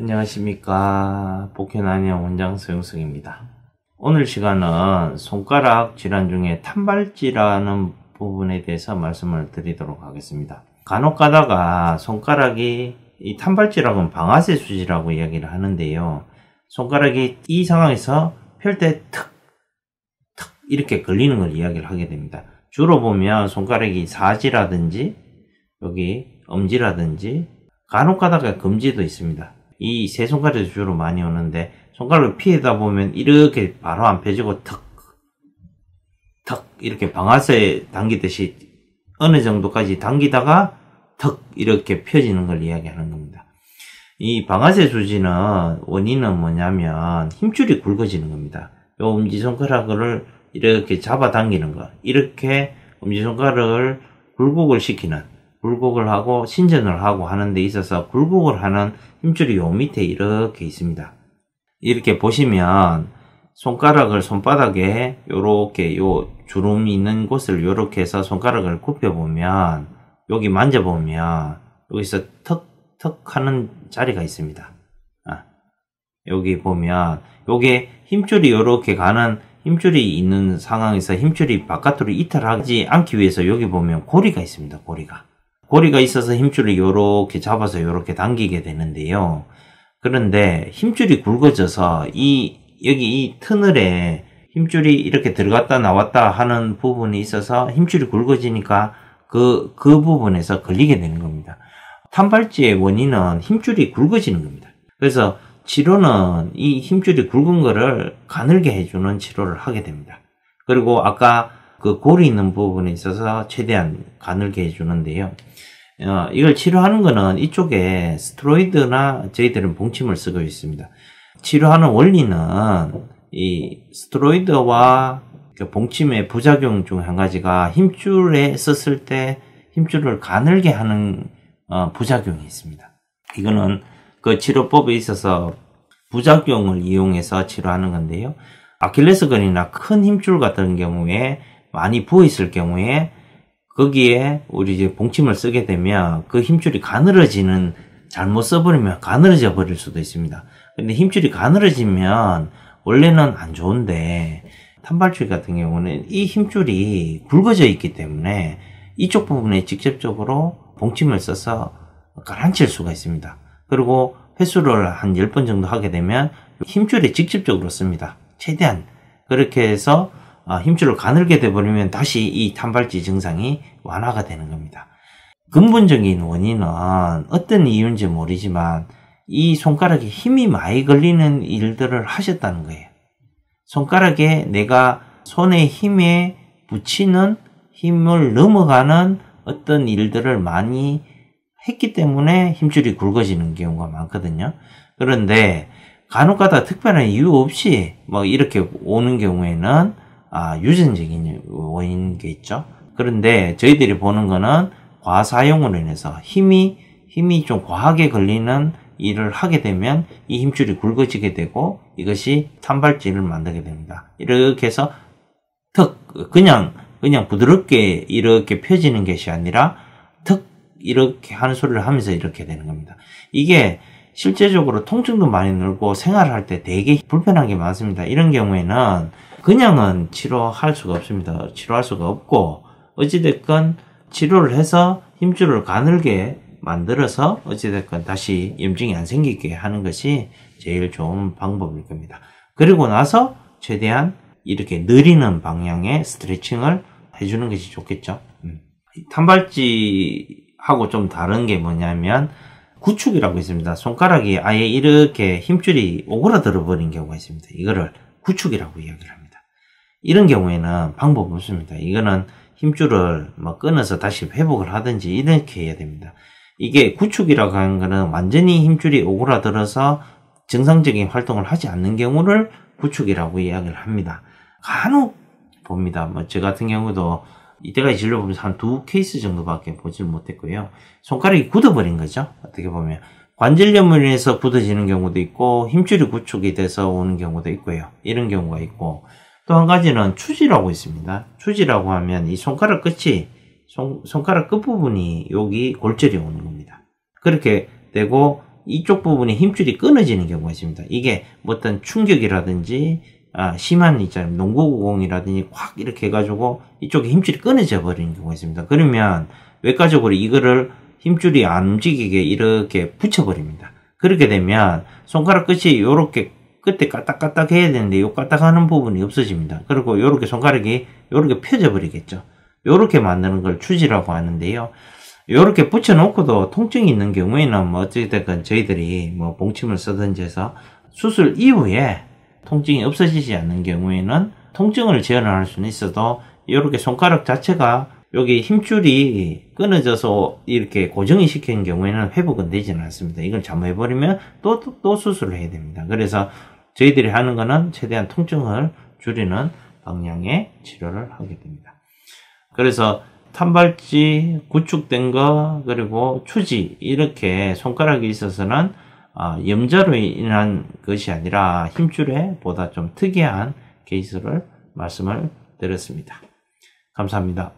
안녕하십니까 복현안녕 원장 서영석입니다 오늘 시간은 손가락 질환 중에 탄발질하는 부분에 대해서 말씀을 드리도록 하겠습니다. 간혹 가다가 손가락이 이 탄발질하고는 방아쇠 수지라고 이야기를 하는데요. 손가락이 이 상황에서 펼 때 탁, 탁 이렇게 걸리는 걸 이야기를 하게 됩니다. 주로 보면 손가락이 사지라든지 여기 엄지라든지 간혹 가다가 금지도 있습니다. 이세 손가락이 주로 많이 오는데 손가락을 피해다 보면 이렇게 바로 안 펴지고 턱, 턱 이렇게 방아쇠 에 당기듯이 어느 정도까지 당기다가 턱 이렇게 펴지는 걸 이야기하는 겁니다. 이 방아쇠 조지는 원인은 뭐냐면 힘줄이 굵어지는 겁니다. 요 엄지손가락을 이렇게 잡아당기는 거 이렇게 엄지손가락을 굴곡을 시키는 굴복을 하고 신전을 하고 하는 데 있어서 굴복을 하는 힘줄이 요 밑에 이렇게 있습니다. 이렇게 보시면 손가락을 손바닥에 요렇게 요 주름 있는 곳을 요렇게 해서 손가락을 굽혀보면 여기 만져보면 여기서 턱턱 하는 자리가 있습니다. 아, 여기 보면 요게 힘줄이 요렇게 가는 힘줄이 있는 상황에서 힘줄이 바깥으로 이탈하지 않기 위해서 여기 보면 고리가 있습니다. 고리가. 고리가 있어서 힘줄을 이렇게 잡아서 이렇게 당기게 되는데요. 그런데 힘줄이 굵어져서 이 여기 이 터널에 힘줄이 이렇게 들어갔다 나왔다 하는 부분이 있어서 힘줄이 굵어지니까 그, 그 부분에서 걸리게 되는 겁니다. 탄발지의 원인은 힘줄이 굵어지는 겁니다. 그래서 치료는 이 힘줄이 굵은 거를 가늘게 해주는 치료를 하게 됩니다. 그리고 아까 그 골이 있는 부분에 있어서 최대한 가늘게 해주는데요. 어, 이걸 치료하는 거는 이쪽에 스테로이드나 저희들은 봉침을 쓰고 있습니다. 치료하는 원리는 이 스테로이드와 그 봉침의 부작용 중 한 가지가 힘줄에 썼을 때 힘줄을 가늘게 하는 어, 부작용이 있습니다. 이거는 그 치료법에 있어서 부작용을 이용해서 치료하는 건데요. 아킬레스건이나 큰 힘줄 같은 경우에 많이 부어 있을 경우에 거기에 우리 이제 봉침을 쓰게 되면 그 힘줄이 가늘어지는 잘못 써버리면 가늘어져 버릴 수도 있습니다. 근데 힘줄이 가늘어지면 원래는 안 좋은데 탄발줄 같은 경우는 이 힘줄이 굵어져 있기 때문에 이쪽 부분에 직접적으로 봉침을 써서 가라앉힐 수가 있습니다. 그리고 횟수를 한 10번 정도 하게 되면 힘줄에 직접적으로 씁니다. 최대한 그렇게 해서 아, 힘줄을 가늘게 돼버리면 다시 이 탄발지 증상이 완화가 되는 겁니다. 근본적인 원인은 어떤 이유인지 모르지만 이 손가락에 힘이 많이 걸리는 일들을 하셨다는 거예요. 손가락에 내가 손의 힘에 붙이는 힘을 넘어가는 어떤 일들을 많이 했기 때문에 힘줄이 굵어지는 경우가 많거든요. 그런데 간혹가다 특별한 이유 없이 뭐 이렇게 오는 경우에는 아, 유전적인 원인인 게 있죠. 그런데 저희들이 보는 거는 과사용으로 인해서 힘이 힘이 좀 과하게 걸리는 일을 하게 되면 이 힘줄이 굵어지게 되고 이것이 탄발질을 만들게 됩니다. 이렇게 해서 턱 그냥 그냥 부드럽게 이렇게 펴지는 것이 아니라 턱 이렇게 하는 소리를 하면서 이렇게 되는 겁니다. 이게 실제적으로 통증도 많이 늘고 생활할 때 되게 불편한 게 많습니다. 이런 경우에는 그냥은 치료할 수가 없습니다. 치료할 수가 없고 어찌됐건 치료를 해서 힘줄을 가늘게 만들어서 어찌됐건 다시 염증이 안 생기게 하는 것이 제일 좋은 방법일 겁니다. 그리고 나서 최대한 이렇게 느리는 방향의 스트레칭을 해주는 것이 좋겠죠. 음. 탄발질하고좀 다른 게 뭐냐면 구축이라고 있습니다. 손가락이 아예 이렇게 힘줄이 오그라들어 버린 경우가 있습니다. 이거를 구축이라고 이야기를 합니다. 이런 경우에는 방법 없습니다. 이거는 힘줄을 뭐 끊어서 다시 회복을 하든지 이렇게 해야 됩니다. 이게 구축이라고 하는 거는 완전히 힘줄이 오그라들어서 정상적인 활동을 하지 않는 경우를 구축이라고 이야기를 합니다. 간혹 봅니다. 뭐 저 같은 경우도 이때까지 진료 보면서 한 두 케이스 정도밖에 보질 못했고요. 손가락이 굳어버린 거죠. 어떻게 보면. 관절염을 인해서 굳어지는 경우도 있고 힘줄이 구축이 돼서 오는 경우도 있고요. 이런 경우가 있고 또한 가지는 추지라고 있습니다. 추지라고 하면 이 손가락 끝이 손, 손가락 끝부분이 여기 골절이 오는 겁니다. 그렇게 되고 이쪽 부분이 힘줄이 끊어지는 경우가 있습니다. 이게 뭐 어떤 충격이라든지 아, 심한 있잖아요. 농구공이라든지 확 이렇게 해가지고 이쪽에 힘줄이 끊어져 버리는 경우가 있습니다. 그러면 외과적으로 이거를 힘줄이 안 움직이게 이렇게 붙여버립니다. 그렇게 되면 손가락 끝이 이렇게 끝에 까딱까딱 해야 되는데 요 까딱하는 부분이 없어집니다. 그리고 이렇게 손가락이 이렇게 펴져 버리겠죠. 이렇게 만드는 걸 추지라고 하는데요. 이렇게 붙여놓고도 통증이 있는 경우에는 뭐 어찌됐건 저희들이 뭐 봉침을 쓰든지 해서 수술 이후에 통증이 없어지지 않는 경우에는 통증을 재현할 수는 있어도 이렇게 손가락 자체가 여기 힘줄이 끊어져서 이렇게 고정이 시킨 경우에는 회복은 되지는 않습니다. 이걸 잘못해버리면 또, 또, 또 수술을 해야 됩니다. 그래서 저희들이 하는 거는 최대한 통증을 줄이는 방향의 치료를 하게 됩니다. 그래서 탄발지, 구축된 거, 그리고 추지, 이렇게 손가락이 있어서는 아, 염좌로 인한 것이 아니라 힘줄에 보다 좀 특이한 케이스를 말씀을 드렸습니다. 감사합니다.